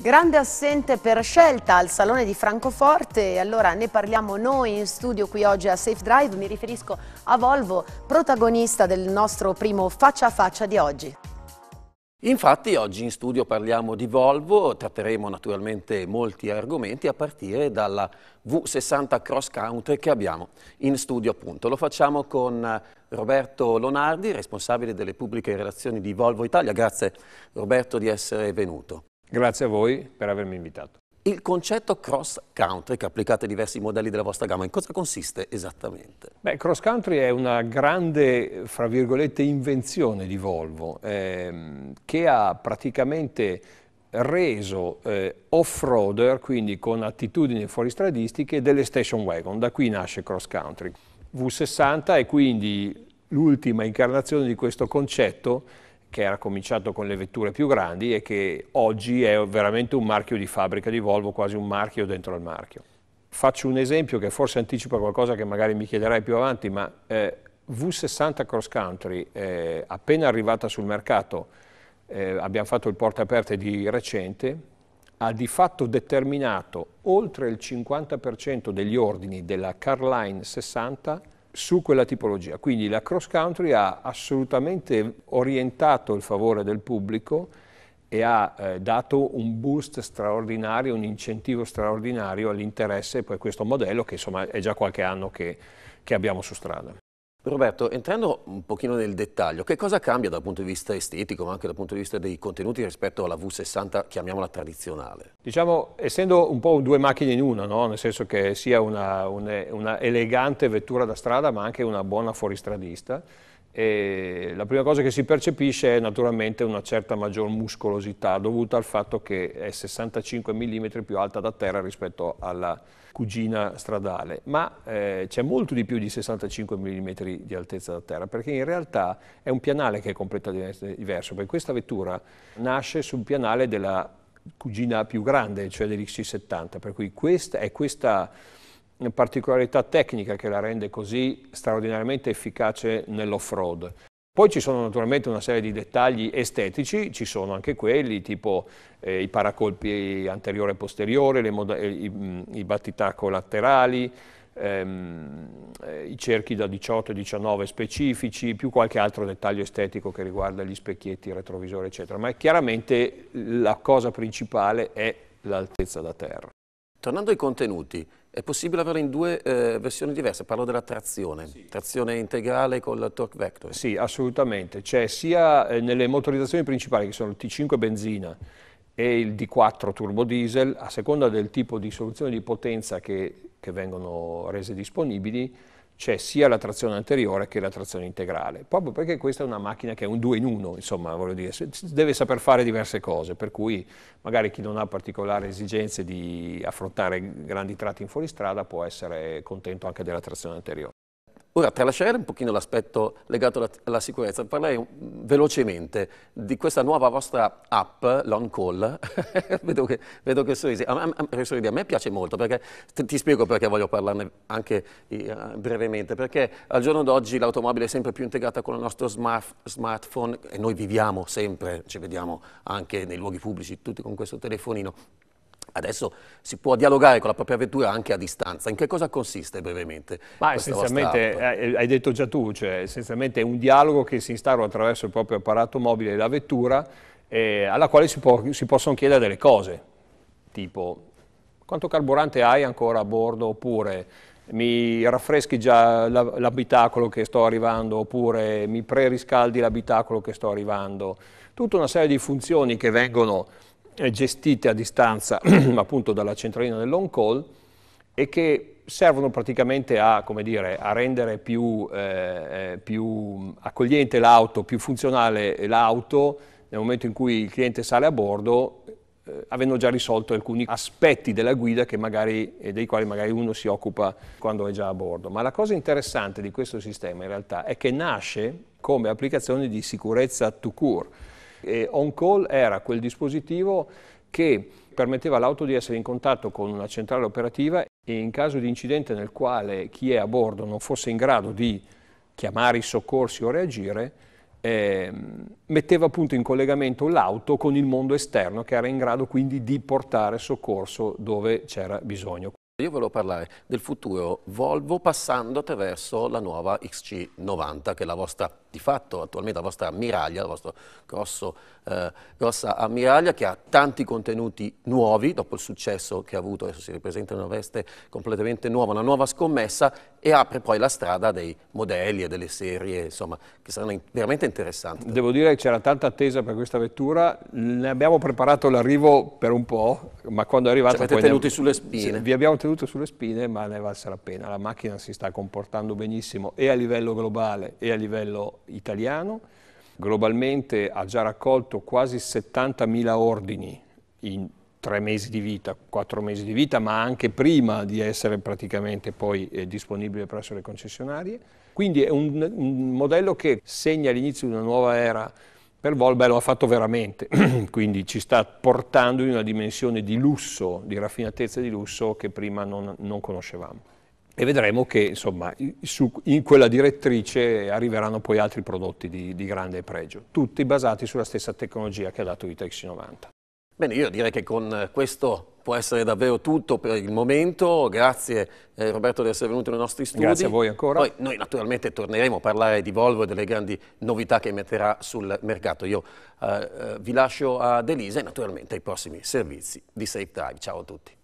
Grande assente per scelta al Salone di Francoforte e allora ne parliamo noi in studio qui oggi a Safe Drive, mi riferisco a Volvo, protagonista del nostro primo faccia a faccia di oggi. Infatti oggi in studio parliamo di Volvo, tratteremo naturalmente molti argomenti a partire dalla V60 Cross Country che abbiamo in studio appunto. Lo facciamo con Roberto Lonardi, responsabile delle pubbliche relazioni di Volvo Italia. Grazie Roberto di essere venuto. Grazie a voi per avermi invitato. Il concetto cross country che applicate a diversi modelli della vostra gamma, in cosa consiste esattamente? Beh, cross country è una grande, fra virgolette, invenzione di Volvo ehm, che ha praticamente reso eh, off-roader, quindi con attitudini fuoristradistiche, delle station wagon. Da qui nasce cross country. V60 è quindi l'ultima incarnazione di questo concetto che era cominciato con le vetture più grandi e che oggi è veramente un marchio di fabbrica di Volvo, quasi un marchio dentro al marchio. Faccio un esempio che forse anticipa qualcosa che magari mi chiederai più avanti, ma eh, V60 Cross Country, eh, appena arrivata sul mercato, eh, abbiamo fatto il porta aperte di recente, ha di fatto determinato oltre il 50% degli ordini della Carline 60 su quella tipologia. Quindi la cross country ha assolutamente orientato il favore del pubblico e ha eh, dato un boost straordinario, un incentivo straordinario all'interesse per questo modello che insomma è già qualche anno che, che abbiamo su strada. Roberto, entrando un pochino nel dettaglio, che cosa cambia dal punto di vista estetico, ma anche dal punto di vista dei contenuti rispetto alla V60, chiamiamola tradizionale? Diciamo, essendo un po' due macchine in una, no? nel senso che sia una, una, una elegante vettura da strada, ma anche una buona fuoristradista, e la prima cosa che si percepisce è naturalmente una certa maggior muscolosità dovuta al fatto che è 65 mm più alta da terra rispetto alla cugina stradale, ma eh, c'è molto di più di 65 mm di altezza da terra perché in realtà è un pianale che è completamente diverso, perché questa vettura nasce sul pianale della cugina più grande, cioè dell'XC70, per cui questa è questa particolarità tecnica che la rende così straordinariamente efficace nell'off-road. Poi ci sono naturalmente una serie di dettagli estetici, ci sono anche quelli tipo eh, i paracolpi anteriore e posteriore, eh, i, mm, i, battitacco laterali, ehm, eh, i cerchi da 18 e 19 specifici, più qualche altro dettaglio estetico che riguarda gli specchietti, il retrovisore eccetera, ma chiaramente la cosa principale è l'altezza da terra. Tornando ai contenuti, è possibile averla in due eh, versioni diverse, parlo della trazione, sì. trazione integrale con il torque vector. Sì, assolutamente, c'è sia eh, nelle motorizzazioni principali che sono il T5 benzina e il D4 turbodiesel, a seconda del tipo di soluzione di potenza che, che vengono rese disponibili, c'è sia la trazione anteriore che la trazione integrale, proprio perché questa è una macchina che è un 2 in 1, insomma, voglio dire, deve saper fare diverse cose, per cui magari chi non ha particolari esigenze di affrontare grandi tratti in fuoristrada può essere contento anche della trazione anteriore. Ora, tralasciare un pochino l'aspetto legato alla, alla, sicurezza, parlerei velocemente di questa nuova vostra app, l'On Call. vedo, che, vedo che sorrisi. A, me, a, sorridi, a me piace molto, perché ti spiego perché voglio parlarne anche eh, brevemente, perché al giorno d'oggi l'automobile è sempre più integrata con il nostro smart, smartphone e noi viviamo sempre, ci vediamo anche nei luoghi pubblici, tutti con questo telefonino. Adesso si può dialogare con la propria vettura anche a distanza. In che cosa consiste brevemente? Ma essenzialmente, eh, eh, hai detto già tu, cioè essenzialmente è un dialogo che si instaura attraverso il proprio apparato mobile della vettura eh, alla quale si, può, si possono chiedere delle cose, tipo quanto carburante hai ancora a bordo oppure mi raffreschi già l'abitacolo che sto arrivando oppure mi preriscaldi l'abitacolo che sto arrivando. Tutta una serie di funzioni che vengono eh, gestite a distanza appunto dalla centralina dell'on call e che servono praticamente a, dire, a rendere più, eh, eh, più accogliente l'auto, più funzionale l'auto nel momento in cui il cliente sale a bordo eh, avendo già risolto alcuni aspetti della guida magari, eh, dei quali magari uno si occupa quando è già a bordo. Ma la cosa interessante di questo sistema in realtà è che nasce come applicazione di sicurezza to cure, e on call era quel dispositivo che permetteva all'auto di essere in contatto con una centrale operativa e in caso di incidente nel quale chi è a bordo non fosse in grado di chiamare i soccorsi o reagire, eh, metteva appunto in collegamento l'auto con il mondo esterno che era in grado quindi di portare soccorso dove c'era bisogno. Io volevo parlare del futuro Volvo passando attraverso la nuova XC90 che è la vostra di fatto attualmente la vostra ammiraglia, la vostra grosso, eh, grossa ammiraglia che ha tanti contenuti nuovi dopo il successo che ha avuto, adesso si ripresenta in una veste completamente nuova, una nuova scommessa e apre poi la strada dei modelli e delle serie insomma, che saranno in veramente interessanti. Devo dire che c'era tanta attesa per questa vettura, ne abbiamo preparato l'arrivo per un po', ma quando è arrivata... Ci avete tenuti ne... sulle spine. Vi abbiamo tenuto sulle spine, ma ne è valsa la pena, la macchina si sta comportando benissimo e a livello globale e a livello italiano. Globalmente ha già raccolto quasi 70.000 ordini in tre mesi di vita, quattro mesi di vita, ma anche prima di essere praticamente poi eh, disponibile presso le concessionarie. Quindi è un, un modello che segna l'inizio di una nuova era per Volvo, lo ha fatto veramente, quindi ci sta portando in una dimensione di lusso, di raffinatezza di lusso che prima non, non conoscevamo e vedremo che insomma, su, in quella direttrice arriveranno poi altri prodotti di, di, grande pregio, tutti basati sulla stessa tecnologia che ha dato Vitex 90. Bene, io direi che con questo può essere davvero tutto per il momento. Grazie eh, Roberto di essere venuto nei nostri studi. Grazie a voi ancora. Poi noi naturalmente torneremo a parlare di Volvo e delle grandi novità che metterà sul mercato. Io eh, eh vi lascio ad Elisa e naturalmente ai prossimi servizi di Safe Drive. Ciao a tutti.